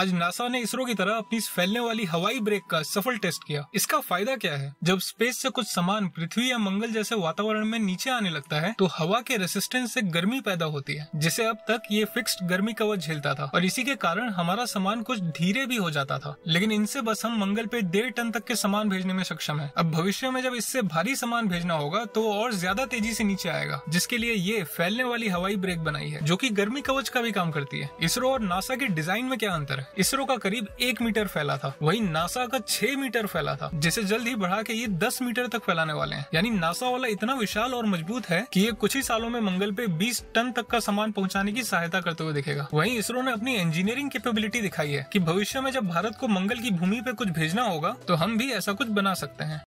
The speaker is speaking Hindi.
आज नासा ने इसरो की तरह अपनी फैलने वाली हवाई ब्रेक का सफल टेस्ट किया इसका फायदा क्या है जब स्पेस से कुछ सामान पृथ्वी या मंगल जैसे वातावरण में नीचे आने लगता है तो हवा के रेसिस्टेंस से गर्मी पैदा होती है जिसे अब तक ये फिक्स्ड गर्मी कवच झेलता था और इसी के कारण हमारा सामान कुछ धीरे भी हो जाता था लेकिन इनसे बस हम मंगल पे डेढ़ टन तक के सामान भेजने में सक्षम है अब भविष्य में जब इससे भारी सामान भेजना होगा तो और ज्यादा तेजी से नीचे आएगा जिसके लिए ये फैलने वाली हवाई ब्रेक बनाई है जो की गर्मी कवच का भी काम करती है इसरो और नासा के डिजाइन में क्या अंतर है इसरो का करीब एक मीटर फैला था वही नासा का छह मीटर फैला था जिसे जल्द ही बढ़ा के ये दस मीटर तक फैलाने वाले हैं यानी नासा वाला इतना विशाल और मजबूत है कि ये कुछ ही सालों में मंगल पे 20 टन तक का सामान पहुंचाने की सहायता करते हुए दिखेगा वहीं इसरो ने अपनी इंजीनियरिंग कैपेबिलिटी दिखाई है कि भविष्य में जब भारत को मंगल की भूमि पे कुछ भेजना होगा तो हम भी ऐसा कुछ बना सकते हैं